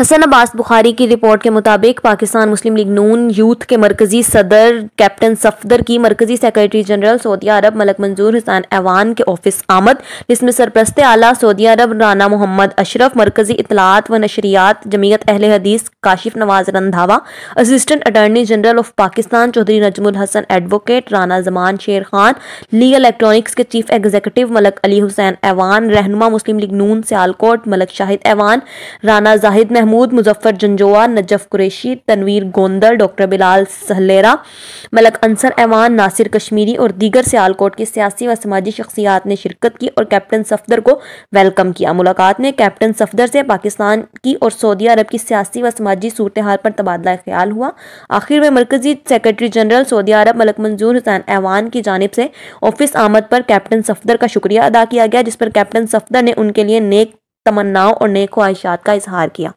हसन अब्बास बुखारी की रिपोर्ट के मुताबिक पाकिस्तान मुस्लिम लीग नून यूथ के मरकजी सदर कैप्टन सफदर की मरकजी सेक्रेटरी जनरल सऊदी अरब मलक मंजूर हसन ऐवान के ऑफिस आमद जिसमें सरप्रस्त आला सऊदी अरब राना मोहम्मद अशरफ मरकजी इतलात व नशरियात Jamiat Ahl Hadith Kashif Nawaz Randhawa assistant attorney general of Pakistan Chaudhry Najmul Hassan advocate Rana Zaman Sher Khan league electronics के चीफ एग्जीक्यूटिव मलक अली हुसैन ऐवान रहनुमा मुस्लिम लीग नून सियालकोट मलक शाहिद ऐवान राना जाहिद महमूद महमूद मुजफ्फर जंजोआ नजफ कुरेशी तनवीर गोंदल डॉक्टर बिलाल सहलेरा मलक अंसर ऐवान नासिर कश्मीरी और दीगर सियालकोट की सियासी व समाजी शख्सियात ने शिरकत की और कैप्टन सफदर को वेलकम किया मुलाकात में कैप्टन सफदर से पाकिस्तान की और सऊदी अरब की सियासी व समाजी सूरत हाल पर तबादला ख्याल हुआ आखिर में मरकजी सेक्रेटरी जनरल सऊदी अरब मलक मंजूर हुसैन ऐवान की जानब से ऑफिस आमद पर कैप्टन सफदर का शुक्रिया अदा किया गया जिस पर कैप्टन सफदर ने उनके लिए नेक तमन्नाओं और नेक ख्वाहिशात का इजहार किया